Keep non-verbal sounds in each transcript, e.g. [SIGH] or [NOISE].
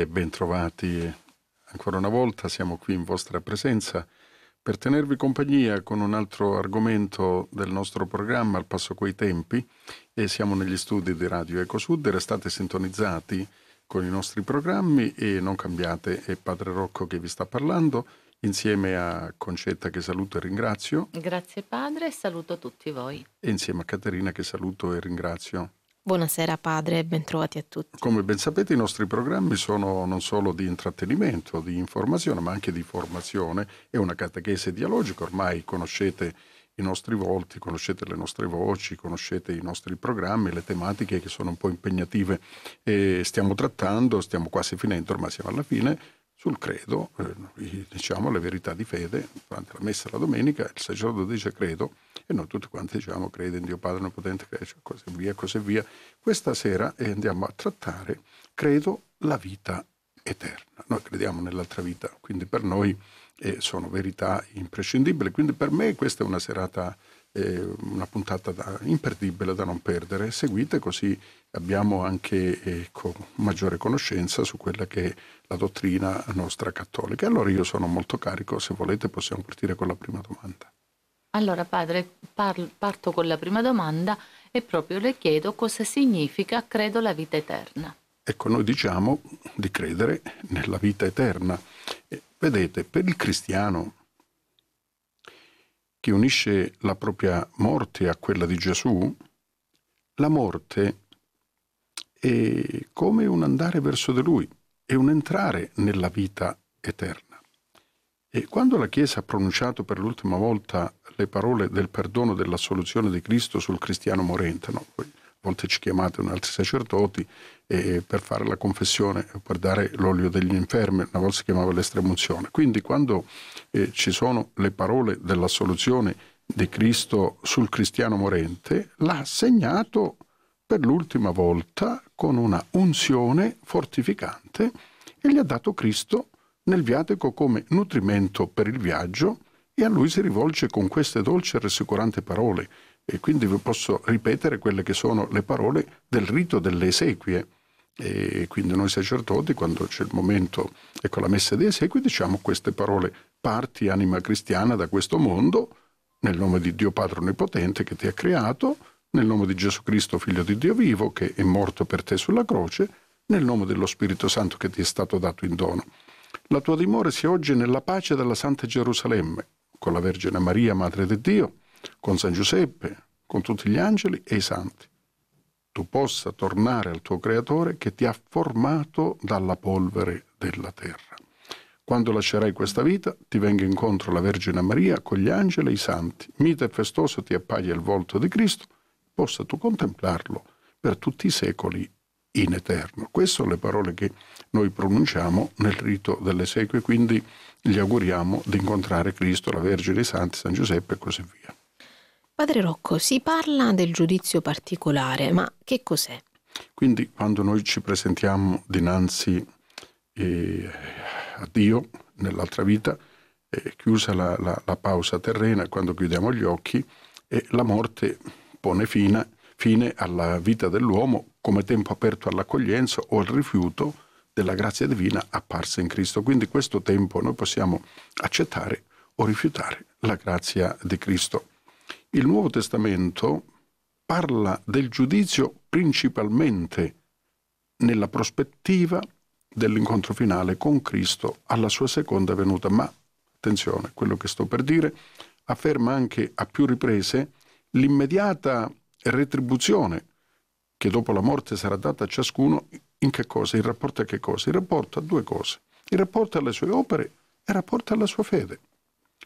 e bentrovati ancora una volta, siamo qui in vostra presenza per tenervi compagnia con un altro argomento del nostro programma al passo coi tempi e siamo negli studi di Radio Ecosud, restate sintonizzati con i nostri programmi e non cambiate, è Padre Rocco che vi sta parlando insieme a Concetta che saluto e ringrazio. Grazie padre e saluto tutti voi. E insieme a Caterina che saluto e ringrazio. Buonasera padre e bentrovati a tutti. Come ben sapete i nostri programmi sono non solo di intrattenimento, di informazione, ma anche di formazione. È una catechese dialogica, ormai conoscete i nostri volti, conoscete le nostre voci, conoscete i nostri programmi, le tematiche che sono un po' impegnative e stiamo trattando, stiamo quasi finendo, ormai siamo alla fine, sul credo, eh, diciamo le verità di fede, durante la messa la domenica il sacerdote dice credo e noi tutti quanti diciamo credo in Dio Padre non potente, cioè così via, così via. Questa sera eh, andiamo a trattare, credo, la vita eterna. Noi crediamo nell'altra vita, quindi per noi eh, sono verità imprescindibili, quindi per me questa è una serata eh, una puntata da, imperdibile da non perdere. Seguite così abbiamo anche ecco, maggiore conoscenza su quella che è la dottrina nostra cattolica. Allora io sono molto carico, se volete possiamo partire con la prima domanda. Allora padre, parlo, parto con la prima domanda e proprio le chiedo cosa significa credo la vita eterna. Ecco, noi diciamo di credere nella vita eterna. Vedete, per il cristiano che unisce la propria morte a quella di Gesù, la morte è come un andare verso di Lui, è un entrare nella vita eterna. E quando la Chiesa ha pronunciato per l'ultima volta le parole del perdono dell'assoluzione di Cristo sul cristiano morente, no? a volte ci chiamate altri sacerdoti eh, per fare la confessione, per dare l'olio degli infermi, una volta si chiamava l'estremunzione. Quindi quando eh, ci sono le parole della soluzione di Cristo sul cristiano morente, l'ha segnato per l'ultima volta con una unzione fortificante e gli ha dato Cristo nel viatico come nutrimento per il viaggio e a lui si rivolge con queste dolci e rassicuranti parole e quindi vi posso ripetere quelle che sono le parole del rito delle esequie e quindi noi sacerdoti quando c'è il momento ecco la messa di esequie diciamo queste parole parti anima cristiana da questo mondo, nel nome di Dio Padre Onnipotente che ti ha creato, nel nome di Gesù Cristo, Figlio di Dio vivo, che è morto per te sulla croce, nel nome dello Spirito Santo che ti è stato dato in dono. La tua dimora sia oggi nella pace della Santa Gerusalemme, con la Vergine Maria, Madre di Dio, con San Giuseppe, con tutti gli angeli e i santi. Tu possa tornare al tuo Creatore che ti ha formato dalla polvere della terra. Quando lascerai questa vita, ti venga incontro la Vergine Maria con gli angeli e i santi. Mite e festoso ti appaia il volto di Cristo, possa tu contemplarlo per tutti i secoli in eterno. Queste sono le parole che noi pronunciamo nel rito delle sequie, quindi gli auguriamo di incontrare Cristo, la Vergine, i santi, San Giuseppe e così via. Padre Rocco, si parla del giudizio particolare, ma che cos'è? Quindi quando noi ci presentiamo dinanzi eh, a Dio nell'altra vita, è chiusa la, la, la, pausa terrena quando chiudiamo gli occhi e la morte pone fine, fine alla vita dell'uomo come tempo aperto all'accoglienza o al rifiuto della grazia divina apparsa in Cristo. Quindi questo tempo noi possiamo accettare o rifiutare la grazia di Cristo. Il Nuovo Testamento parla del giudizio principalmente nella prospettiva dell'incontro finale con Cristo alla sua seconda venuta. Ma attenzione, quello che sto per dire afferma anche a più riprese l'immediata retribuzione che dopo la morte sarà data a ciascuno in che cosa? In rapporto a che cosa? In rapporto a due cose. In rapporto alle sue opere e in rapporto alla sua fede.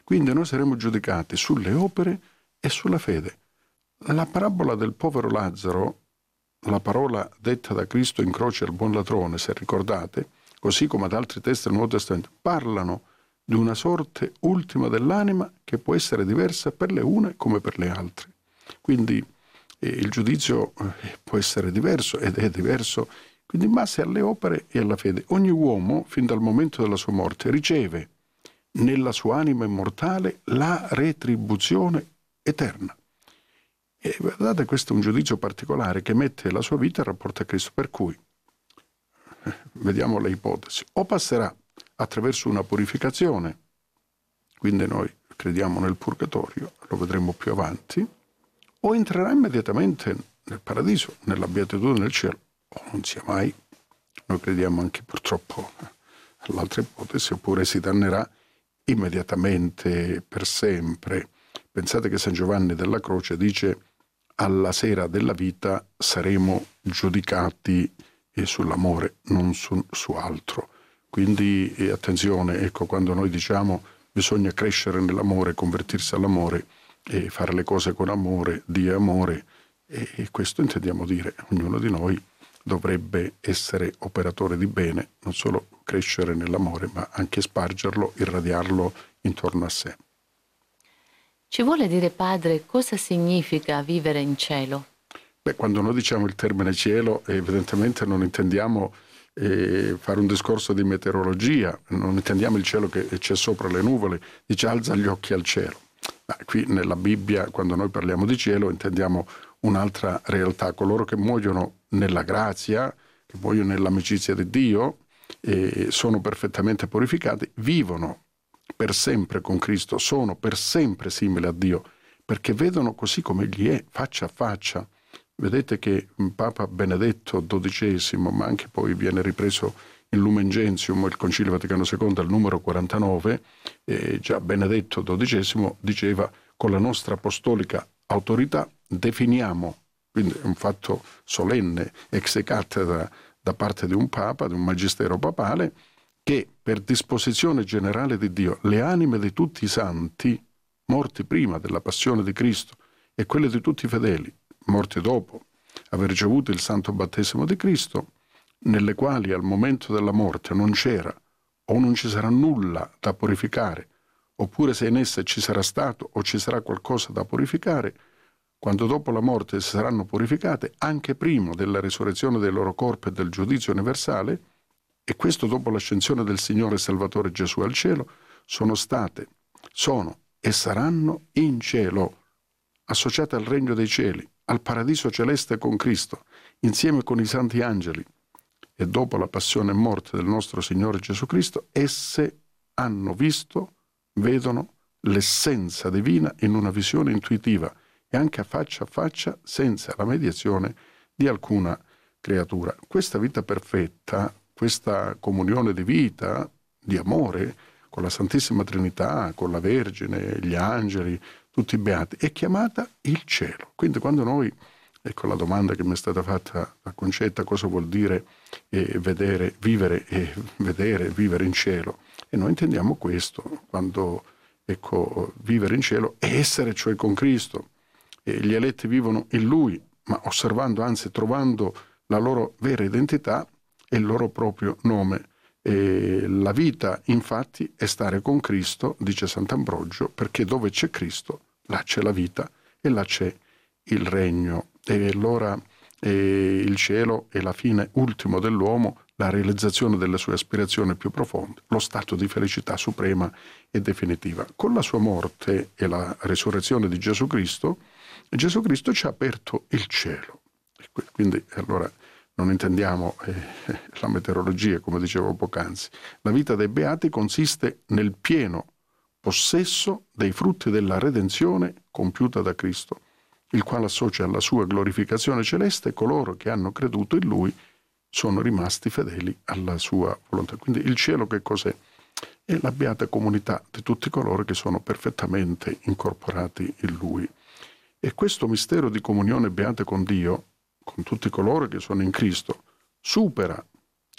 Quindi noi saremo giudicati sulle opere e sulla fede. La parabola del povero Lazzaro la parola detta da Cristo in croce al buon ladrone, se ricordate, così come ad altri testi del Nuovo Testamento, parlano di una sorte ultima dell'anima che può essere diversa per le une come per le altre. Quindi eh, il giudizio eh, può essere diverso ed è diverso quindi in base alle opere e alla fede. Ogni uomo, fin dal momento della sua morte, riceve nella sua anima immortale la retribuzione eterna. E guardate, questo è un giudizio particolare che mette la sua vita in rapporto a Cristo. Per cui, [LAUGHS] vediamo le ipotesi, o passerà attraverso una purificazione, quindi noi crediamo nel purgatorio, lo vedremo più avanti, o entrerà immediatamente nel paradiso, nella beatitudine del cielo, o non sia mai. Noi crediamo anche purtroppo [LAUGHS] all'altra ipotesi, oppure si dannerà immediatamente, per sempre. Pensate che San Giovanni della Croce dice alla sera della vita saremo giudicati sull'amore, non su, su altro. Quindi eh, attenzione, ecco, quando noi diciamo bisogna crescere nell'amore, convertirsi all'amore e fare le cose con amore, di amore, e questo intendiamo dire, ognuno di noi dovrebbe essere operatore di bene, non solo crescere nell'amore, ma anche spargerlo, irradiarlo intorno a sé. Ci vuole dire, padre, cosa significa vivere in cielo? Beh, quando noi diciamo il termine cielo, evidentemente non intendiamo eh, fare un discorso di meteorologia, non intendiamo il cielo che c'è sopra le nuvole, dice alza gli occhi al cielo. Ma qui nella Bibbia, quando noi parliamo di cielo, intendiamo un'altra realtà, coloro che muoiono nella grazia, che muoiono nell'amicizia di Dio, eh, sono perfettamente purificati, vivono per sempre con Cristo, sono per sempre simili a Dio, perché vedono così come Egli è, faccia a faccia. Vedete che mm, Papa Benedetto XII, ma anche poi viene ripreso in Lumen Gentium, il Concilio Vaticano II, al numero 49, eh, già Benedetto XII diceva con la nostra apostolica autorità definiamo, quindi è un fatto solenne, ex cattedra da parte di un Papa, di un magistero papale, che per disposizione generale di Dio le anime di tutti i santi, morti prima della passione di Cristo, e quelle di tutti i fedeli, morti dopo aver ricevuto il santo battesimo di Cristo, nelle quali al momento della morte non c'era o non ci sarà nulla da purificare, oppure se in essa ci sarà stato o ci sarà qualcosa da purificare, quando dopo la morte si saranno purificate, anche prima della risurrezione dei loro corpi e del giudizio universale, e questo dopo l'ascensione del Signore Salvatore Gesù al cielo, sono state, sono e saranno in cielo, associate al regno dei cieli, al paradiso celeste con Cristo, insieme con i santi angeli. E dopo la passione e morte del nostro Signore Gesù Cristo, esse hanno visto, vedono l'essenza divina in una visione intuitiva e anche a faccia a faccia senza la mediazione di alcuna creatura. Questa vita perfetta questa comunione di vita, di amore, con la Santissima Trinità, con la Vergine, gli angeli, tutti i beati, è chiamata il cielo. Quindi quando noi, ecco la domanda che mi è stata fatta a Concetta, cosa vuol dire eh, vedere, vivere e eh, vedere, vivere in cielo? E noi intendiamo questo, quando ecco, vivere in cielo è essere cioè con Cristo. E gli eletti vivono in Lui, ma osservando, anzi trovando la loro vera identità, è il loro proprio nome. E la vita, infatti, è stare con Cristo, dice Sant'Ambrogio, perché dove c'è Cristo, là c'è la vita e là c'è il regno. E allora eh, il cielo è la fine ultimo dell'uomo, la realizzazione delle sue aspirazioni più profonde, lo stato di felicità suprema e definitiva. Con la sua morte e la risurrezione di Gesù Cristo, Gesù Cristo ci ha aperto il cielo. Quindi allora non intendiamo eh, [LAUGHS] la meteorologia, come dicevo poc'anzi. La vita dei beati consiste nel pieno possesso dei frutti della redenzione compiuta da Cristo, il quale associa alla sua glorificazione celeste coloro che hanno creduto in lui sono rimasti fedeli alla sua volontà. Quindi il cielo che cos'è? È la beata comunità di tutti coloro che sono perfettamente incorporati in lui. E questo mistero di comunione beata con Dio con tutti coloro che sono in Cristo, supera,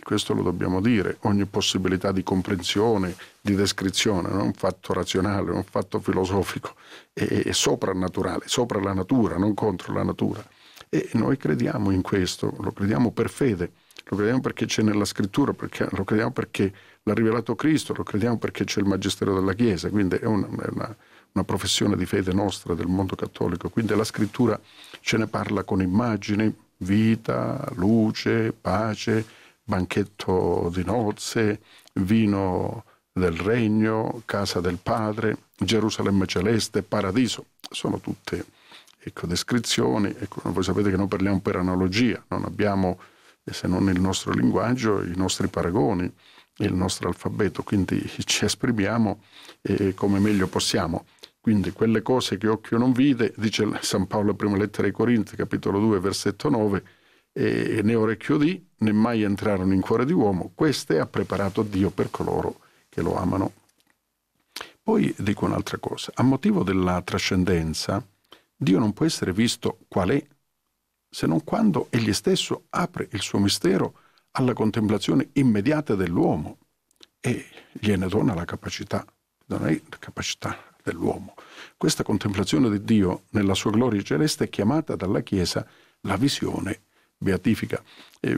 questo lo dobbiamo dire, ogni possibilità di comprensione, di descrizione, non è un fatto razionale, è un fatto filosofico, è, è soprannaturale, sopra la natura, non contro la natura. E noi crediamo in questo, lo crediamo per fede, lo crediamo perché c'è nella scrittura, perché, lo crediamo perché l'ha rivelato Cristo, lo crediamo perché c'è il magistero della Chiesa, quindi è una, è una una professione di fede nostra del mondo cattolico, quindi la scrittura ce ne parla con immagini, vita, luce, pace, banchetto di nozze, vino del regno, casa del padre, Gerusalemme celeste, paradiso. Sono tutte ecco, descrizioni, ecco, voi sapete che noi parliamo per analogia, non abbiamo eh, se non il nostro linguaggio, i nostri paragoni, il nostro alfabeto, quindi [LAUGHS] ci esprimiamo eh, come meglio possiamo. Quindi quelle cose che occhio non vide, dice San Paolo, prima lettera ai Corinti, capitolo 2, versetto 9, e né orecchio di, né mai entrarono in cuore di uomo, queste ha preparato Dio per coloro che lo amano. Poi dico un'altra cosa, a motivo della trascendenza, Dio non può essere visto qual è, se non quando egli stesso apre il suo mistero alla contemplazione immediata dell'uomo e gliene dona la capacità. Non è la capacità, dell'uomo. Questa contemplazione di Dio nella sua gloria celeste è chiamata dalla Chiesa la visione beatifica. Vi,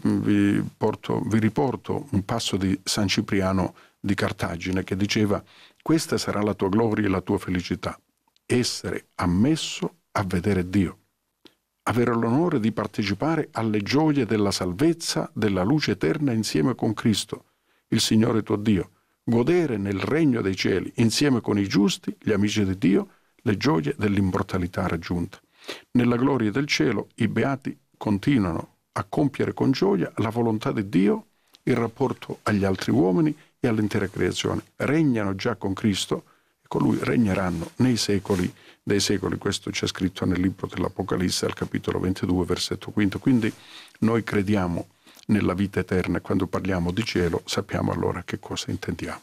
vi, porto, vi riporto un passo di San Cipriano di Cartagine che diceva questa sarà la tua gloria e la tua felicità, essere ammesso a vedere Dio, avere l'onore di partecipare alle gioie della salvezza, della luce eterna insieme con Cristo, il Signore tuo Dio, godere nel regno dei cieli insieme con i giusti, gli amici di Dio, le gioie dell'immortalità raggiunta. Nella gloria del cielo i beati continuano a compiere con gioia la volontà di Dio, il rapporto agli altri uomini e all'intera creazione. Regnano già con Cristo e con Lui regneranno nei secoli dei secoli. Questo c'è scritto nel libro dell'Apocalisse al capitolo 22, versetto 5. Quindi noi crediamo nella vita eterna. Quando parliamo di cielo sappiamo allora che cosa intendiamo.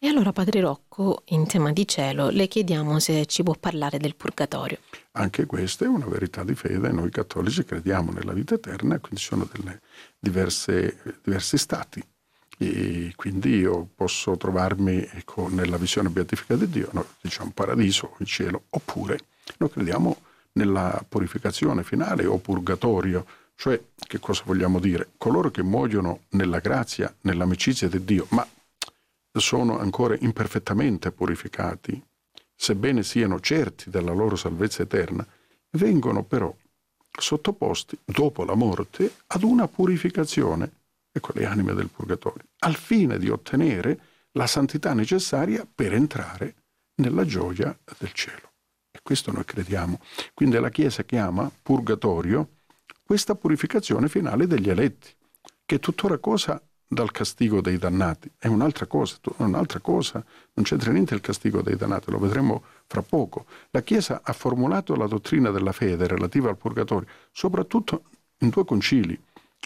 E allora, Padre Rocco, in tema di cielo, le chiediamo se ci può parlare del purgatorio. Anche questa è una verità di fede, noi cattolici crediamo nella vita eterna, quindi ci sono diverse, diversi stati. E quindi io posso trovarmi ecco, nella visione beatifica di Dio, no, diciamo paradiso, il cielo, oppure noi crediamo nella purificazione finale o purgatorio, cioè, che cosa vogliamo dire? Coloro che muoiono nella grazia, nell'amicizia di Dio, ma sono ancora imperfettamente purificati, sebbene siano certi della loro salvezza eterna, vengono però sottoposti, dopo la morte, ad una purificazione, ecco le anime del purgatorio, al fine di ottenere la santità necessaria per entrare nella gioia del cielo. E questo noi crediamo. Quindi la Chiesa chiama purgatorio questa purificazione finale degli eletti, che è tuttora cosa dal castigo dei dannati, è un'altra cosa, un'altra cosa, non c'entra niente il castigo dei dannati, lo vedremo fra poco. La Chiesa ha formulato la dottrina della fede relativa al purgatorio, soprattutto in due concili,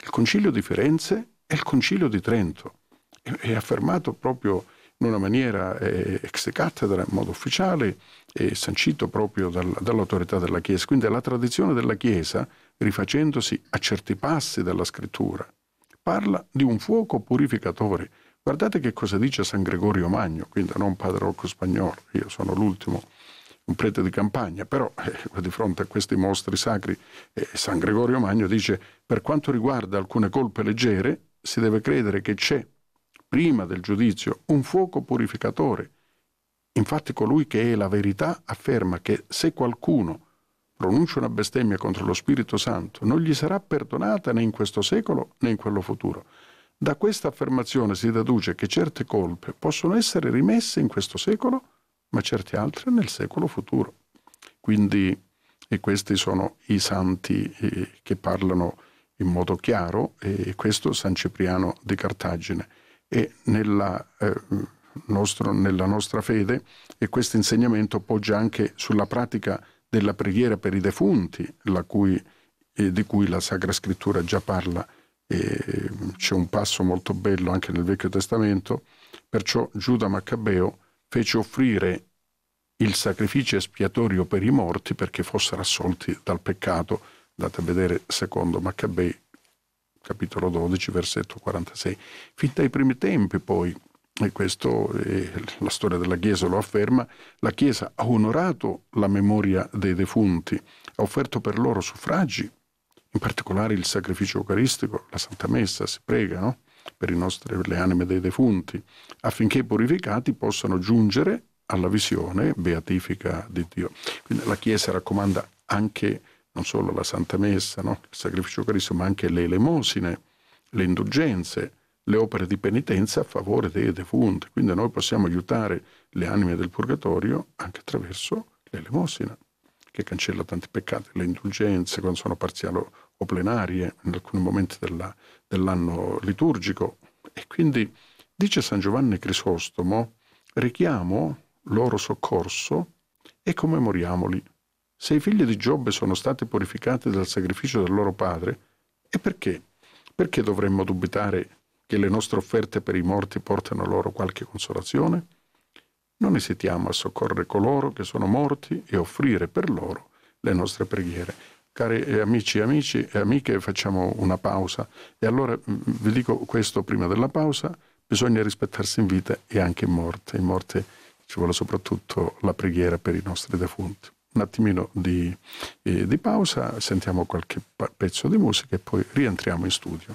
il concilio di Firenze e il concilio di Trento. È affermato proprio in una maniera eh, ex cattedra, in modo ufficiale, sancito proprio dal, dall'autorità della Chiesa. Quindi è la tradizione della Chiesa rifacendosi a certi passi della scrittura. Parla di un fuoco purificatore. Guardate che cosa dice San Gregorio Magno, quindi non padre Rocco Spagnolo, io sono l'ultimo, un prete di campagna, però eh, di fronte a questi mostri sacri, eh, San Gregorio Magno dice per quanto riguarda alcune colpe leggere, si deve credere che c'è, prima del giudizio, un fuoco purificatore. Infatti colui che è la verità afferma che se qualcuno pronuncia una bestemmia contro lo Spirito Santo, non gli sarà perdonata né in questo secolo né in quello futuro. Da questa affermazione si deduce che certe colpe possono essere rimesse in questo secolo, ma certe altre nel secolo futuro. Quindi, e questi sono i santi eh, che parlano in modo chiaro, e questo San Cipriano di Cartagine. E nella, eh, nostro, nella nostra fede, e questo insegnamento poggia anche sulla pratica di della preghiera per i defunti, cui, eh, di cui la Sacra Scrittura già parla, eh, c'è un passo molto bello anche nel Vecchio Testamento, perciò Giuda Maccabeo fece offrire il sacrificio espiatorio per i morti perché fossero assolti dal peccato. Andate a vedere secondo Maccabei, capitolo 12, versetto 46. Fin dai primi tempi poi e questo eh, la storia della Chiesa lo afferma, la Chiesa ha onorato la memoria dei defunti, ha offerto per loro suffragi, in particolare il sacrificio eucaristico, la Santa Messa, si prega no? per, nostri, per le anime dei defunti, affinché i purificati possano giungere alla visione beatifica di Dio. Quindi la Chiesa raccomanda anche non solo la Santa Messa, no? il sacrificio eucaristico, ma anche le elemosine, le indulgenze, le opere di penitenza a favore dei defunti, quindi noi possiamo aiutare le anime del purgatorio anche attraverso l'elemosina, che cancella tanti peccati, le indulgenze quando sono parziali o plenarie eh, in alcuni momenti della, dell'anno liturgico. E quindi dice San Giovanni Crisostomo, richiamo loro soccorso e commemoriamoli. Se i figli di Giobbe sono stati purificati dal sacrificio del loro padre, e perché? Perché dovremmo dubitare che le nostre offerte per i morti portano loro qualche consolazione? Non esitiamo a soccorrere coloro che sono morti e offrire per loro le nostre preghiere. Cari eh, amici e amici e eh, amiche, facciamo una pausa. E allora mm, mm, vi dico questo prima della pausa, bisogna rispettarsi in vita e anche in morte. In morte ci vuole soprattutto la preghiera per i nostri defunti. Un attimino di, eh, di pausa, sentiamo qualche pezzo di musica e poi rientriamo in studio.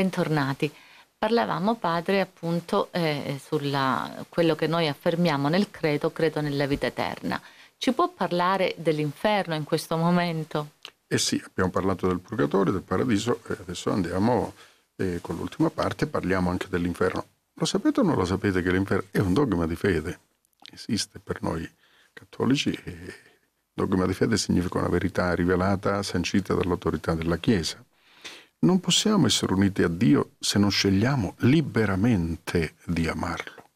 Bentornati. Parlavamo, padre, appunto eh, su quello che noi affermiamo nel credo, credo nella vita eterna. Ci può parlare dell'inferno in questo momento? Eh sì, abbiamo parlato del purgatorio, del paradiso, e adesso andiamo eh, con l'ultima parte, parliamo anche dell'inferno. Lo sapete o non lo sapete che l'inferno è un dogma di fede? Esiste per noi cattolici e dogma di fede significa una verità rivelata, sancita dall'autorità della Chiesa. Non possiamo essere uniti a Dio se non scegliamo liberamente di amarlo.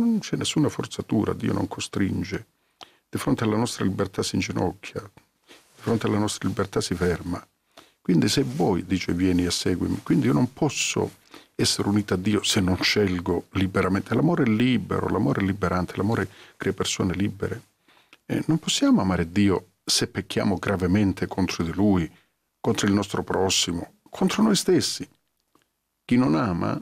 Non c'è nessuna forzatura, Dio non costringe. Di fronte alla nostra libertà si inginocchia, di fronte alla nostra libertà si ferma. Quindi se vuoi, dice, vieni e seguimi, quindi io non posso essere unito a Dio se non scelgo liberamente. L'amore è libero, l'amore è liberante, l'amore crea persone libere. Eh, non possiamo amare Dio se pecchiamo gravemente contro di Lui, contro il nostro prossimo, contro noi stessi. Chi non ama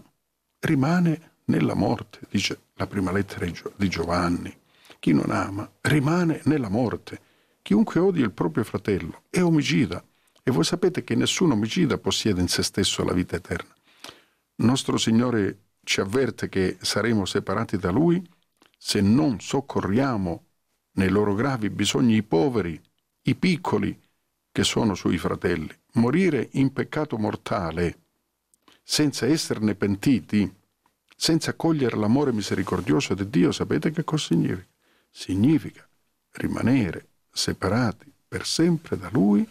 rimane nella morte, dice la prima lettera di Giovanni. Chi non ama rimane nella morte. Chiunque odia il proprio fratello è omicida. E voi sapete che nessun omicida possiede in se stesso la vita eterna. Nostro Signore ci avverte che saremo separati da Lui se non soccorriamo nei loro gravi bisogni i poveri, i piccoli, che sono sui fratelli. Morire in peccato mortale, senza esserne pentiti, senza cogliere l'amore misericordioso di Dio, sapete che cosa significa? Significa rimanere separati per sempre da Lui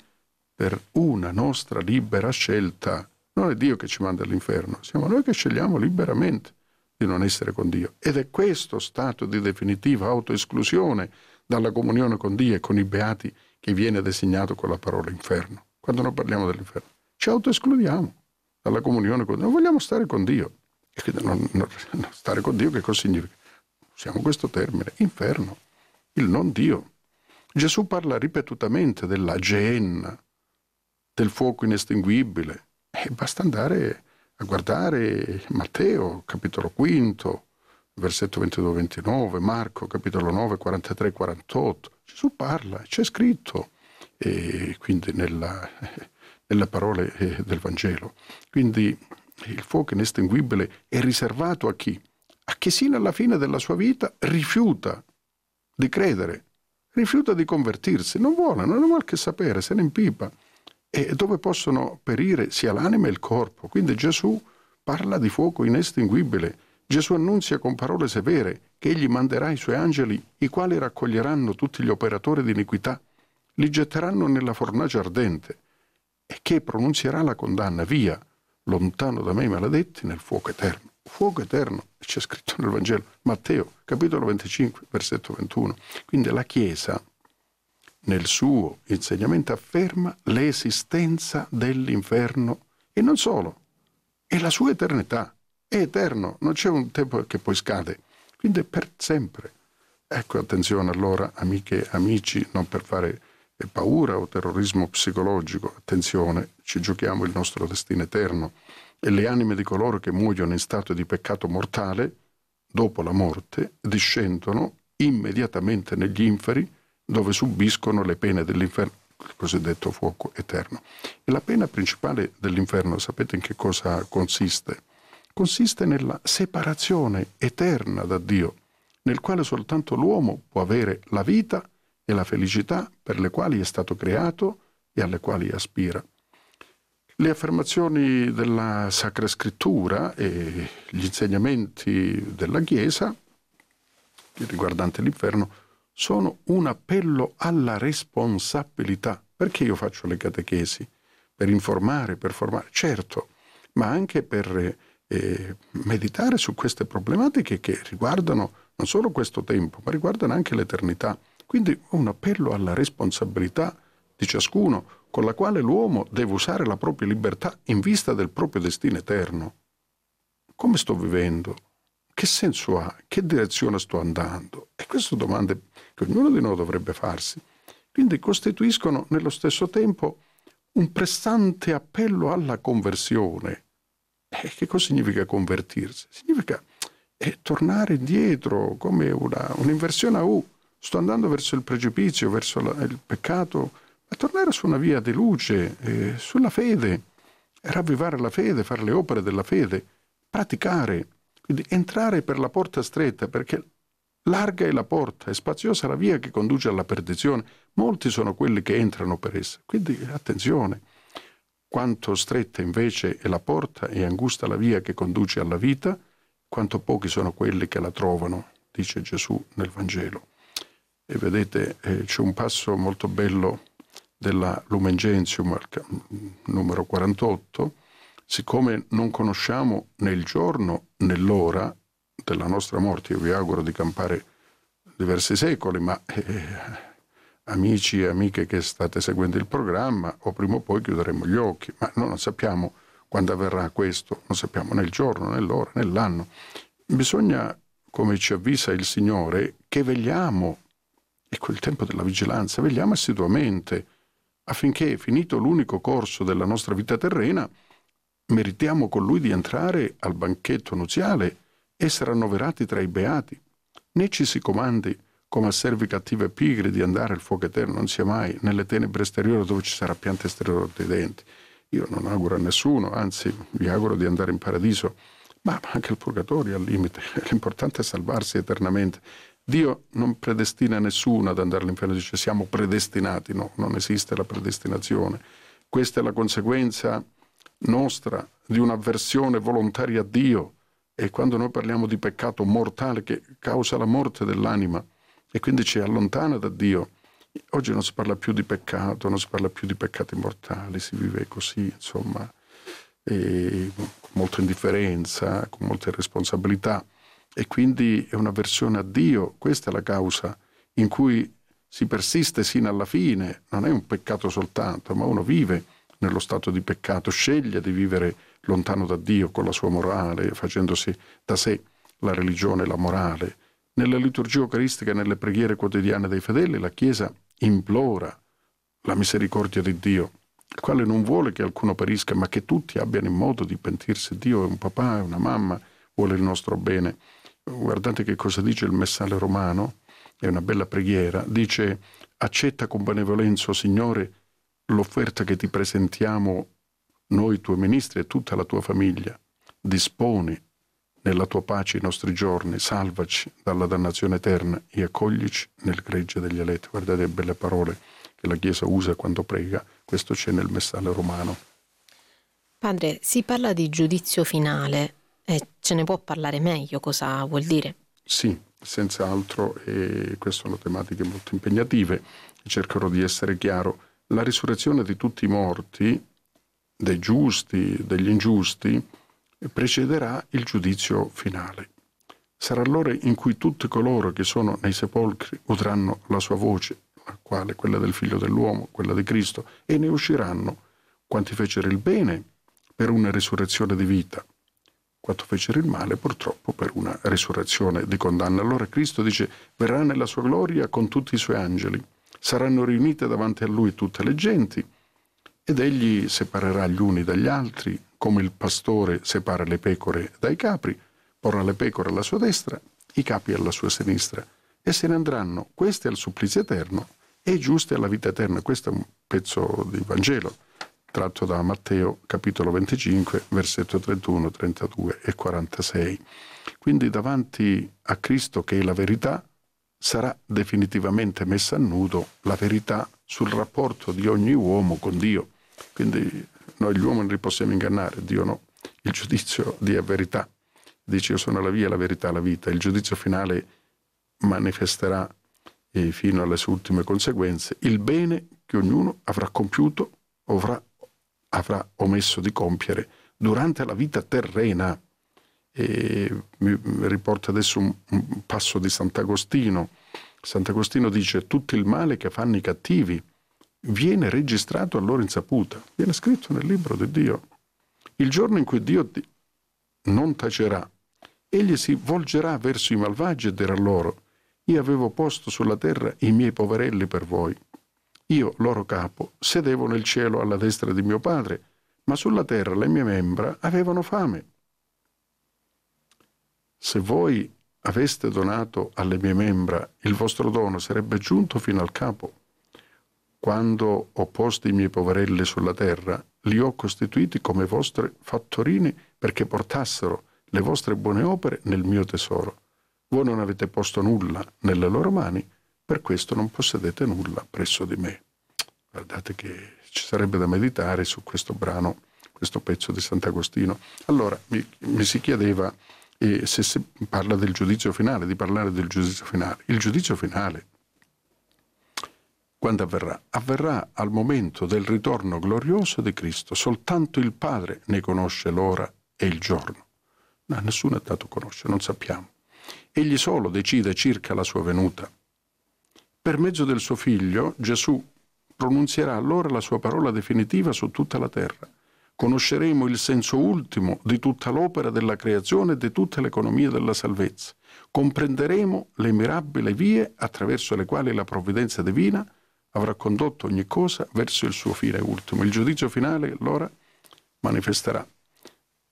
per una nostra libera scelta. Non è Dio che ci manda all'inferno, siamo noi che scegliamo liberamente di non essere con Dio. Ed è questo stato di definitiva autoesclusione dalla comunione con Dio e con i beati che viene designato con la parola inferno, quando noi parliamo dell'inferno. Ci autoescludiamo dalla comunione con Dio, non vogliamo stare con Dio. non, non stare con Dio che cosa significa? Usiamo questo termine, inferno, il non Dio. Gesù parla ripetutamente della genna, del fuoco inestinguibile. E basta andare a guardare Matteo, capitolo quinto, versetto 22-29, Marco capitolo 9, 43-48, Gesù parla, c'è scritto, e quindi nella, [LAUGHS] nella parola eh, del Vangelo. Quindi il fuoco inestinguibile è riservato a chi? A chi sino alla fine della sua vita rifiuta di credere, rifiuta di convertirsi, non vuole, non ne vuole che sapere, se ne impipa. E dove possono perire sia l'anima e il corpo. Quindi Gesù parla di fuoco inestinguibile Gesù annunzia con parole severe che egli manderà i suoi angeli, i quali raccoglieranno tutti gli operatori di iniquità, li getteranno nella fornace ardente, e che pronunzierà la condanna, via, lontano da me i maledetti, nel fuoco eterno. Fuoco eterno, c'è scritto nel Vangelo, Matteo, capitolo 25, versetto 21. Quindi la Chiesa, nel suo insegnamento, afferma l'esistenza dell'inferno, e non solo, e la sua eternità è eterno, non c'è un tempo che poi scade, quindi è per sempre. Ecco, attenzione allora, amiche e amici, non per fare paura o terrorismo psicologico, attenzione, ci giochiamo il nostro destino eterno e le anime di coloro che muoiono in stato di peccato mortale, dopo la morte, discendono immediatamente negli inferi dove subiscono le pene dell'inferno, il cosiddetto fuoco eterno. E la pena principale dell'inferno, sapete in che cosa consiste? consiste nella separazione eterna da Dio, nel quale soltanto l'uomo può avere la vita e la felicità per le quali è stato creato e alle quali aspira. Le affermazioni della Sacra Scrittura e gli insegnamenti della Chiesa riguardanti l'inferno sono un appello alla responsabilità. Perché io faccio le catechesi? Per informare, per formare, certo, ma anche per eh, meditare su queste problematiche che riguardano non solo questo tempo, ma riguardano anche l'eternità. Quindi un appello alla responsabilità di ciascuno, con la quale l'uomo deve usare la propria libertà in vista del proprio destino eterno. Come sto vivendo? Che senso ha? Che direzione sto andando? E queste sono domande che ognuno di noi dovrebbe farsi. Quindi costituiscono nello stesso tempo un pressante appello alla conversione, eh, che cosa significa convertirsi? Significa eh, tornare indietro come una, un'inversione a U. Sto andando verso il precipizio, verso la, il peccato, ma tornare su una via di luce, eh, sulla fede, ravvivare la fede, fare le opere della fede, praticare, quindi entrare per la porta stretta perché larga è la porta e spaziosa la via che conduce alla perdizione. Molti sono quelli che entrano per essa, quindi attenzione quanto stretta invece è la porta e angusta la via che conduce alla vita, quanto pochi sono quelli che la trovano, dice Gesù nel Vangelo. E vedete, eh, c'è un passo molto bello della Lumen Gentium, numero 48, siccome non conosciamo né il giorno né l'ora della nostra morte, io vi auguro di campare diversi secoli, ma eh, amici e amiche che state seguendo il programma, o prima o poi chiuderemo gli occhi, ma noi non sappiamo quando avverrà questo, non sappiamo né il giorno, né l'ora, né l'anno. Bisogna, come ci avvisa il Signore, che vegliamo, ecco il tempo della vigilanza, vegliamo assiduamente affinché, finito l'unico corso della nostra vita terrena, meritiamo con Lui di entrare al banchetto nuziale, essere annoverati tra i beati, né ci si comandi come servi cattivi e pigri di andare al fuoco eterno, non sia mai nelle tenebre esteriori dove ci sarà pianta esteriore dei denti. Io non auguro a nessuno, anzi vi auguro di andare in paradiso, ma anche il purgatorio al limite, [LAUGHS] l'importante è salvarsi eternamente. Dio non predestina nessuno ad andare all'inferno, dice siamo predestinati, no, non esiste la predestinazione. Questa è la conseguenza nostra di un'avversione volontaria a Dio e quando noi parliamo di peccato mortale che causa la morte dell'anima, e quindi ci allontana da Dio. Oggi non si parla più di peccato, non si parla più di peccati mortali, si vive così, insomma, con molta indifferenza, con molta irresponsabilità. E quindi è un'avversione a Dio, questa è la causa in cui si persiste sino alla fine, non è un peccato soltanto, ma uno vive nello stato di peccato, sceglie di vivere lontano da Dio con la sua morale, facendosi da sé la religione la morale nella liturgia eucaristica nelle preghiere quotidiane dei fedeli la Chiesa implora la misericordia di Dio, il quale non vuole che alcuno perisca, ma che tutti abbiano in modo di pentirsi. Dio è un papà, è una mamma, vuole il nostro bene. Guardate che cosa dice il messale romano, è una bella preghiera, dice accetta con benevolenza, Signore, l'offerta che ti presentiamo noi, tuoi ministri e tutta la tua famiglia. Disponi nella tua pace i nostri giorni, salvaci dalla dannazione eterna e accoglici nel gregge degli eletti. Guardate le belle parole che la Chiesa usa quando prega, questo c'è nel messale romano. Padre, si parla di giudizio finale, e ce ne può parlare meglio cosa vuol dire? Sì, senz'altro, e queste sono tematiche molto impegnative, cercherò di essere chiaro. La risurrezione di tutti i morti, dei giusti, degli ingiusti, precederà il giudizio finale. Sarà l'ora in cui tutti coloro che sono nei sepolcri udranno la sua voce, la quale quella del figlio dell'uomo, quella di Cristo, e ne usciranno quanti fecero il bene per una risurrezione di vita, quanto fecero il male purtroppo per una risurrezione di condanna. Allora Cristo dice, verrà nella sua gloria con tutti i suoi angeli, saranno riunite davanti a lui tutte le genti, ed egli separerà gli uni dagli altri, come il pastore separa le pecore dai capri, porrà le pecore alla sua destra, i capi alla sua sinistra, e se ne andranno queste al supplizio eterno e giuste alla vita eterna. Questo è un pezzo di Vangelo tratto da Matteo capitolo 25, versetto 31, 32 e 46. Quindi davanti a Cristo che è la verità, sarà definitivamente messa a nudo la verità sul rapporto di ogni uomo con Dio. Quindi noi gli uomini li possiamo ingannare, Dio no. Il giudizio di è verità. Dice io sono la via, la verità, la vita. Il giudizio finale manifesterà eh, fino alle sue ultime conseguenze il bene che ognuno avrà compiuto o avrà, avrà omesso di compiere durante la vita terrena. E mi riporto adesso un, un passo di Sant'Agostino. Sant'Agostino dice tutto il male che fanno i cattivi viene registrato a loro insaputa, viene scritto nel libro di Dio. Il giorno in cui Dio non tacerà, egli si volgerà verso i malvagi e dirà loro, io avevo posto sulla terra i miei poverelli per voi. Io, loro capo, sedevo nel cielo alla destra di mio padre, ma sulla terra le mie membra avevano fame. Se voi aveste donato alle mie membra, il vostro dono sarebbe giunto fino al capo quando ho posto i miei poverelli sulla terra, li ho costituiti come vostre fattorine perché portassero le vostre buone opere nel mio tesoro. Voi non avete posto nulla nelle loro mani, per questo non possedete nulla presso di me. Guardate che ci sarebbe da meditare su questo brano, questo pezzo di Sant'Agostino. Allora, mi, mi si chiedeva eh, se si parla del giudizio finale, di parlare del giudizio finale. Il giudizio finale quando avverrà? Avverrà al momento del ritorno glorioso di Cristo. Soltanto il Padre ne conosce l'ora e il giorno. No, nessuno è dato a conoscere, non sappiamo. Egli solo decide circa la sua venuta. Per mezzo del suo figlio Gesù pronunzierà allora la sua parola definitiva su tutta la terra. Conosceremo il senso ultimo di tutta l'opera della creazione e di tutta l'economia della salvezza. Comprenderemo le mirabili vie attraverso le quali la provvidenza divina avrà condotto ogni cosa verso il suo fine ultimo. Il giudizio finale allora manifesterà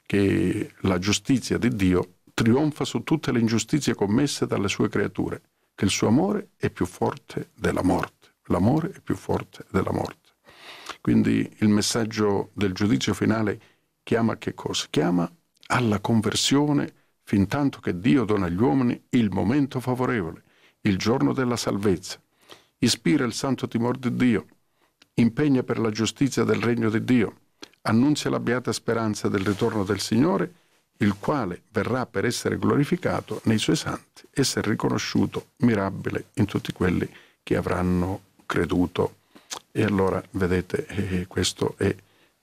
che la giustizia di Dio trionfa su tutte le ingiustizie commesse dalle sue creature, che il suo amore è più forte della morte. L'amore è più forte della morte. Quindi il messaggio del giudizio finale chiama che cosa? Chiama alla conversione fin tanto che Dio dona agli uomini il momento favorevole, il giorno della salvezza, ispira il santo timore di Dio, impegna per la giustizia del regno di Dio, annunzia la beata speranza del ritorno del Signore, il quale verrà per essere glorificato nei suoi santi, essere riconosciuto mirabile in tutti quelli che avranno creduto. E allora, vedete, eh, eh questo è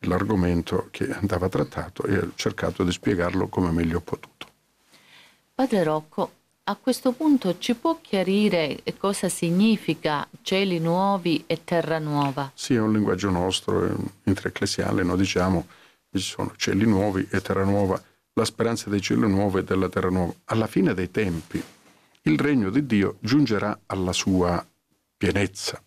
l'argomento che andava trattato e ho cercato di spiegarlo come meglio ho potuto. Padre Rocco, a questo punto ci può chiarire cosa significa cieli nuovi e terra nuova? Sì, è un linguaggio nostro, interecclesiale, noi diciamo che ci sono cieli nuovi e terra nuova, la speranza dei cieli nuovi e della terra nuova. Alla fine dei tempi il regno di Dio giungerà alla sua pienezza.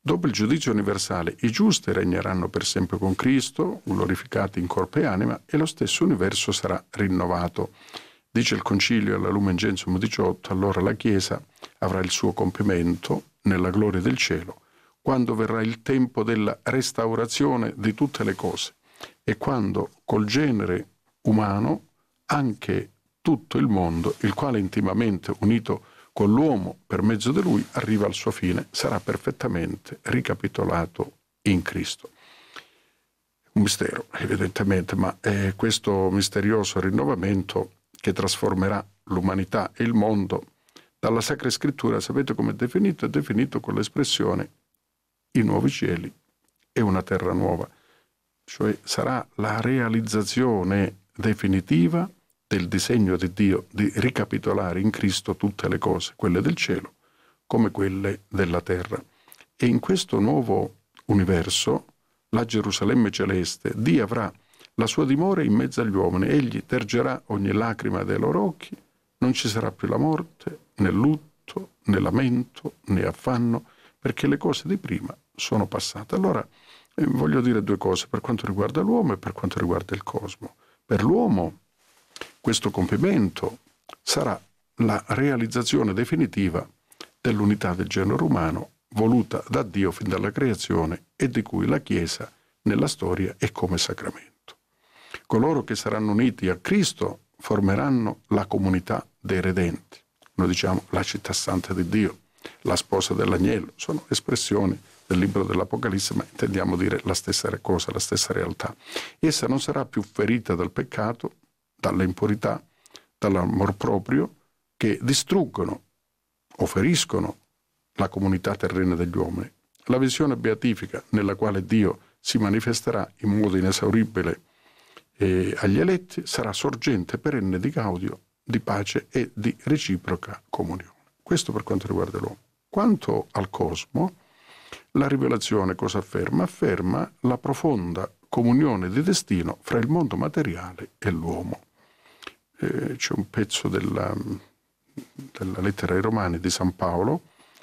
Dopo il giudizio universale, i giusti regneranno per sempre con Cristo, glorificati in corpo e anima, e lo stesso universo sarà rinnovato. Dice il Concilio alla Lumen Gentium 18, allora la Chiesa avrà il suo compimento nella gloria del cielo, quando verrà il tempo della restaurazione di tutte le cose e quando col genere umano anche tutto il mondo, il quale intimamente unito con l'uomo per mezzo di lui arriva al suo fine, sarà perfettamente ricapitolato in Cristo. Un mistero, evidentemente, ma eh, questo misterioso rinnovamento che trasformerà l'umanità e il mondo, dalla Sacra Scrittura, sapete come è definito? È definito con l'espressione i nuovi cieli e una terra nuova, cioè sarà la realizzazione definitiva del disegno di Dio di ricapitolare in Cristo tutte le cose, quelle del cielo come quelle della terra. E in questo nuovo universo, la Gerusalemme celeste, Dio avrà la sua dimora in mezzo agli uomini, egli tergerà ogni lacrima dei loro occhi, non ci sarà più la morte, né lutto, né lamento, né affanno, perché le cose di prima sono passate. Allora eh, voglio dire due cose per quanto riguarda l'uomo e per quanto riguarda il cosmo. Per l'uomo questo compimento sarà la realizzazione definitiva dell'unità del genere umano voluta da Dio fin dalla creazione e di cui la Chiesa nella storia è come sacramento coloro che saranno uniti a Cristo formeranno la comunità dei redenti. Noi diciamo la città santa di Dio, la sposa dell'agnello, sono espressioni del libro dell'Apocalisse, ma intendiamo dire la stessa cosa, la stessa realtà. Essa non sarà più ferita dal peccato, dalla impurità, dall'amor proprio, che distruggono o feriscono la comunità terrena degli uomini. La visione beatifica nella quale Dio si manifesterà in modo inesauribile eh, agli eletti sarà sorgente perenne di gaudio, di pace e di reciproca comunione. Questo per quanto riguarda l'uomo. Quanto al cosmo, la rivelazione cosa afferma? Afferma la profonda comunione di destino fra il mondo materiale e l'uomo. Eh, c'è un pezzo della, della lettera ai Romani di San Paolo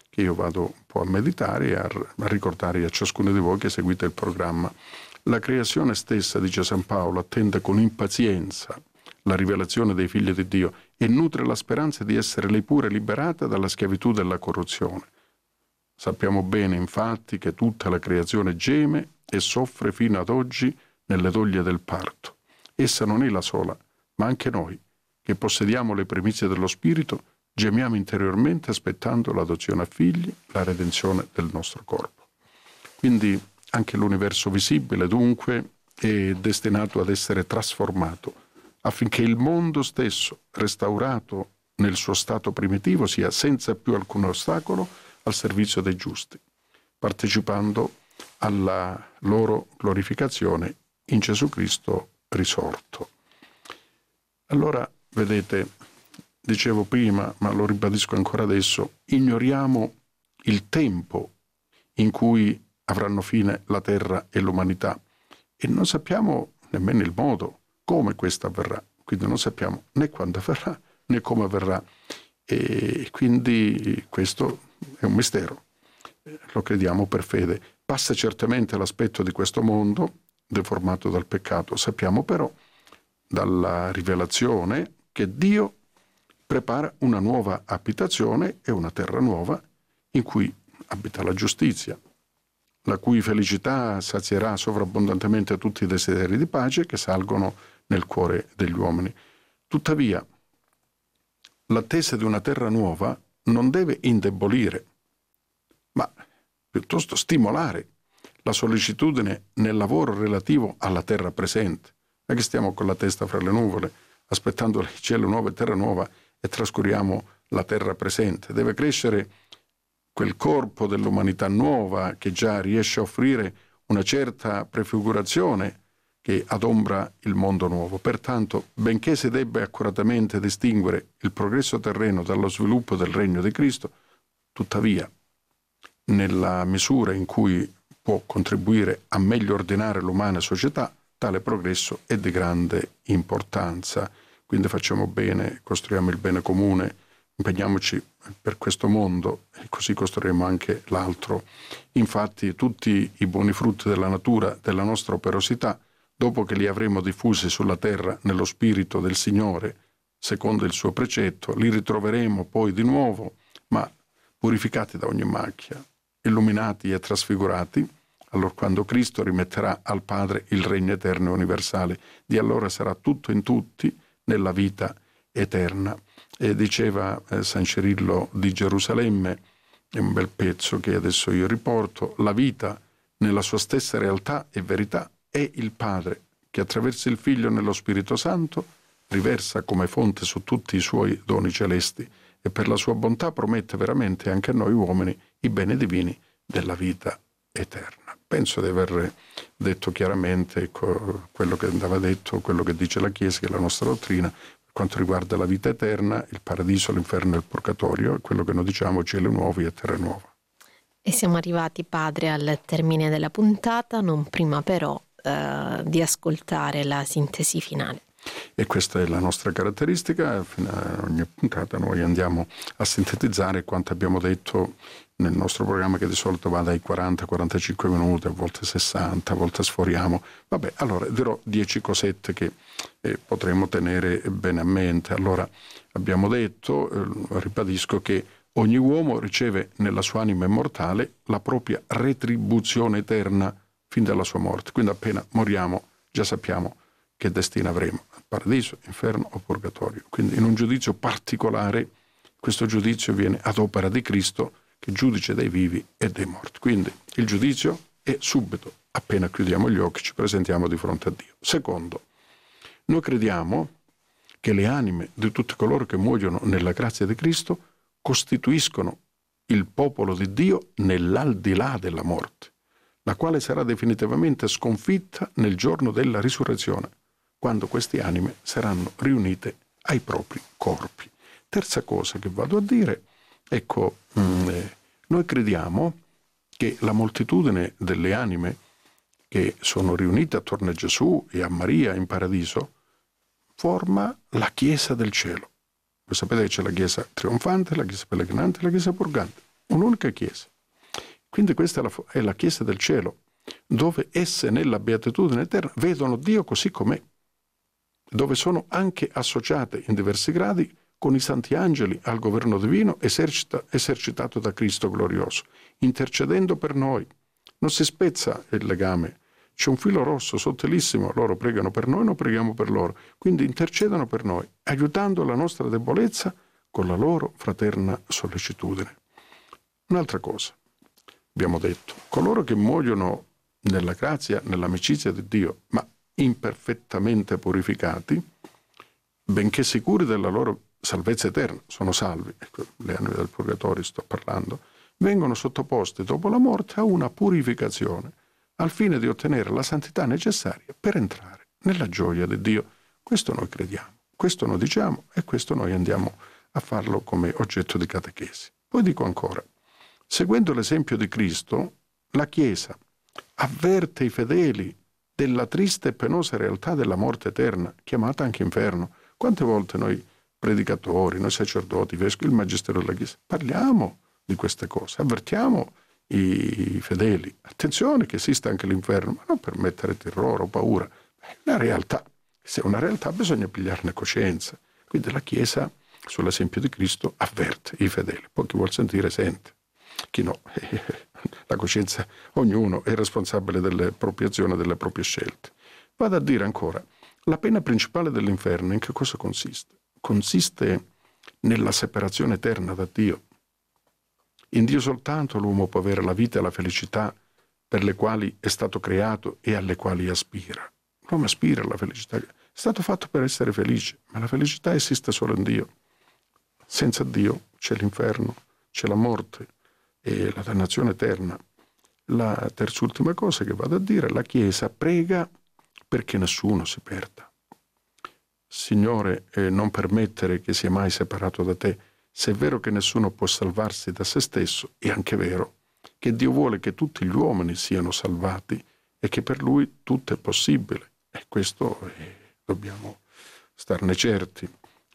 che io vado un po' a meditare e a, a ricordare a ciascuno di voi che seguite il programma la creazione stessa, dice San Paolo, attende con impazienza la rivelazione dei figli di Dio e nutre la speranza di essere lei pure liberata dalla schiavitù della corruzione. Sappiamo bene infatti che tutta la creazione geme e soffre fino ad oggi nelle doglie del parto. Essa non è la sola, ma anche noi, che possediamo le primizie dello Spirito, gemiamo interiormente aspettando l'adozione a figli, la redenzione del nostro corpo. Quindi anche l'universo visibile, dunque, è destinato ad essere trasformato affinché il mondo stesso, restaurato nel suo stato primitivo, sia senza più alcun ostacolo al servizio dei giusti, partecipando alla loro glorificazione in Gesù Cristo risorto. Allora, vedete, dicevo prima, ma lo ribadisco ancora adesso, ignoriamo il tempo in cui avranno fine la terra e l'umanità e non sappiamo nemmeno il modo come questo avverrà, quindi non sappiamo né quando avverrà né come avverrà e quindi questo è un mistero, lo crediamo per fede. Passa certamente l'aspetto di questo mondo deformato dal peccato, sappiamo però dalla rivelazione che Dio prepara una nuova abitazione e una terra nuova in cui abita la giustizia la cui felicità sazierà sovrabbondantemente tutti i desideri di pace che salgono nel cuore degli uomini. Tuttavia, l'attesa di una terra nuova non deve indebolire, ma piuttosto stimolare la sollecitudine nel lavoro relativo alla terra presente. Non è che stiamo con la testa fra le nuvole, aspettando il cielo nuovo e terra nuova e trascuriamo la terra presente. Deve crescere quel corpo dell'umanità nuova che già riesce a offrire una certa prefigurazione che adombra il mondo nuovo. Pertanto, benché si debba accuratamente distinguere il progresso terreno dallo sviluppo del regno di Cristo, tuttavia, nella misura in cui può contribuire a meglio ordinare l'umana società, tale progresso è di grande importanza. Quindi facciamo bene, costruiamo il bene comune, impegniamoci per questo mondo e così costruiremo anche l'altro. Infatti tutti i buoni frutti della natura, della nostra operosità, dopo che li avremo diffusi sulla terra nello spirito del Signore, secondo il suo precetto, li ritroveremo poi di nuovo, ma purificati da ogni macchia, illuminati e trasfigurati, allora quando Cristo rimetterà al Padre il regno eterno e universale, di allora sarà tutto in tutti nella vita eterna. E diceva eh, San Cirillo di Gerusalemme, è un bel pezzo che adesso io riporto, la vita nella sua stessa realtà e verità è il Padre che attraverso il Figlio nello Spirito Santo riversa come fonte su tutti i suoi doni celesti e per la sua bontà promette veramente anche a noi uomini i beni divini della vita eterna. Penso di aver detto chiaramente quello che andava detto, quello che dice la Chiesa, che è la nostra dottrina, quanto riguarda la vita eterna, il paradiso, l'inferno e il purgatorio, e quello che noi diciamo cielo nuovo e terra nuova. E siamo arrivati, padre, al termine della puntata, non prima però eh, di ascoltare la sintesi finale. E questa è la nostra caratteristica, a ogni puntata noi andiamo a sintetizzare quanto abbiamo detto nel nostro programma che di solito va dai 40-45 minuti, a volte 60, a volte sforiamo. Vabbè, allora dirò 10 cosette che eh, potremo tenere bene a mente. Allora, abbiamo detto, eh, ribadisco che ogni uomo riceve nella sua anima immortale la propria retribuzione eterna fin dalla sua morte. Quindi appena moriamo già sappiamo che destino avremo paradiso, inferno o purgatorio. Quindi in un giudizio particolare questo giudizio viene ad opera di Cristo che giudice dei vivi e dei morti. Quindi il giudizio è subito, appena chiudiamo gli occhi ci presentiamo di fronte a Dio. Secondo, noi crediamo che le anime di tutti coloro che muoiono nella grazia di Cristo costituiscono il popolo di Dio nell'aldilà della morte, la quale sarà definitivamente sconfitta nel giorno della risurrezione quando queste anime saranno riunite ai propri corpi. Terza cosa che vado a dire, ecco, mm, eh, noi crediamo che la moltitudine delle anime che sono riunite attorno a Gesù e a Maria in paradiso forma la Chiesa del cielo. Voi sapete che c'è la Chiesa trionfante, la Chiesa pellegrinante, la Chiesa purgante, un'unica Chiesa. Quindi questa è la, è la Chiesa del cielo, dove esse nella beatitudine eterna vedono Dio così com'è dove sono anche associate in diversi gradi con i santi angeli al governo divino esercita, esercitato da Cristo glorioso, intercedendo per noi. Non si spezza il legame, c'è un filo rosso sottilissimo, loro pregano per noi, noi preghiamo per loro, quindi intercedono per noi, aiutando la nostra debolezza con la loro fraterna sollecitudine. Un'altra cosa, abbiamo detto, coloro che muoiono nella grazia, nell'amicizia di Dio, ma imperfettamente purificati, benché sicuri della loro salvezza eterna, sono salvi, ecco, le anime del purgatorio sto parlando, vengono sottoposti dopo la morte a una purificazione, al fine di ottenere la santità necessaria per entrare nella gioia di Dio. Questo noi crediamo, questo noi diciamo e questo noi andiamo a farlo come oggetto di catechesi. Poi dico ancora, seguendo l'esempio di Cristo, la Chiesa avverte i fedeli della triste e penosa realtà della morte eterna, chiamata anche inferno. Quante volte noi predicatori, noi sacerdoti, i vescovi, il magistero della Chiesa, parliamo di queste cose, avvertiamo i fedeli, attenzione che esista anche l'inferno, ma non per mettere terrore o paura, è una realtà. Se è una realtà bisogna pigliarne coscienza. Quindi la Chiesa, sull'esempio di Cristo, avverte i fedeli. Poi chi vuol sentire sente, chi no [LAUGHS] eh, la coscienza, ognuno è responsabile delle proprie azioni e delle proprie scelte. Vado a dire ancora, la pena principale dell'inferno in che cosa consiste? Consiste nella separazione eterna da Dio. In Dio soltanto l'uomo può avere la vita e la felicità per le quali è stato creato e alle quali aspira. L'uomo aspira alla felicità. È stato fatto per essere felice, ma la felicità esiste solo in Dio. Senza Dio c'è l'inferno, c'è la morte, e la dannazione eterna. La terz'ultima cosa che vado a dire, la Chiesa prega perché nessuno si perda. Signore, eh, non permettere che sia mai separato da te. Se è vero che nessuno può salvarsi da se stesso, è anche vero che Dio vuole che tutti gli uomini siano salvati e che per Lui tutto è possibile. E questo eh, dobbiamo starne certi.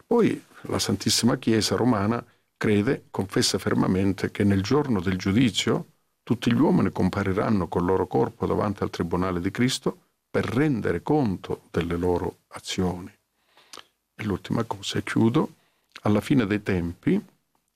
Poi la Santissima Chiesa romana crede, confessa fermamente che nel giorno del giudizio tutti gli uomini compariranno col loro corpo davanti al tribunale di Cristo per rendere conto delle loro azioni. E l'ultima cosa, e chiudo, alla fine dei tempi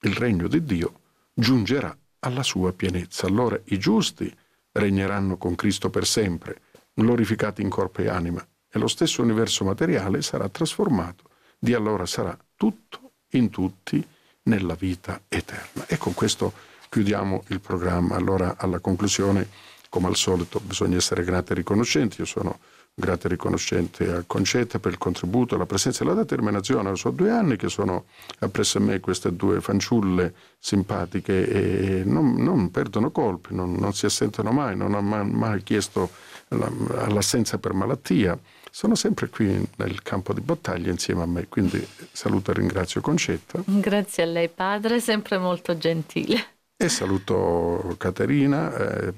il regno di Dio giungerà alla sua pienezza. Allora i giusti regneranno con Cristo per sempre, glorificati in corpo e anima, e lo stesso universo materiale sarà trasformato, di allora sarà tutto in tutti nella vita eterna. E con questo chiudiamo il programma. Allora alla conclusione, come al solito, bisogna essere grati e riconoscenti. Io sono grato e riconoscente a Concetta per il contributo, la presenza e la determinazione. Sono due anni che sono appresso a me queste due fanciulle simpatiche e non, non perdono colpi, non, non, si assentono mai, non hanno mai, mai chiesto l'assenza per malattia sono sempre qui nel campo di battaglia insieme a me. Quindi saluto e ringrazio Concetta. Grazie a lei padre, sempre molto gentile. E saluto Caterina eh,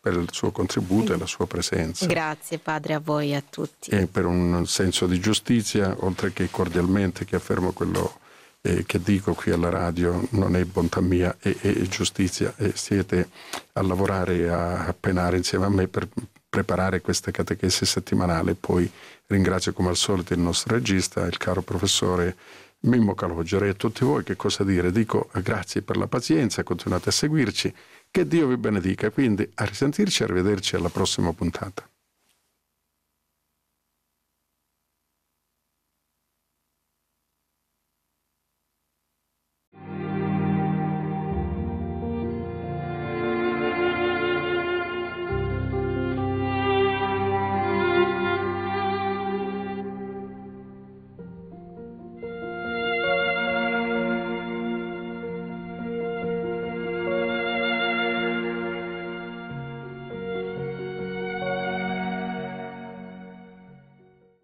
per il suo contributo e la sua presenza. Grazie padre a voi e a tutti. E per un senso di giustizia, oltre che cordialmente, che affermo quello eh, che dico qui alla radio, non è bontà mia, è, è giustizia. E siete a lavorare e a penare insieme a me per preparare questa catechesi settimanale. Poi ringrazio come al solito il nostro regista, il caro professore Mimmo Calogero e a tutti voi che cosa dire. Dico eh, grazie per la pazienza, continuate a seguirci, che Dio vi benedica. Quindi a risentirci, e arrivederci alla prossima puntata.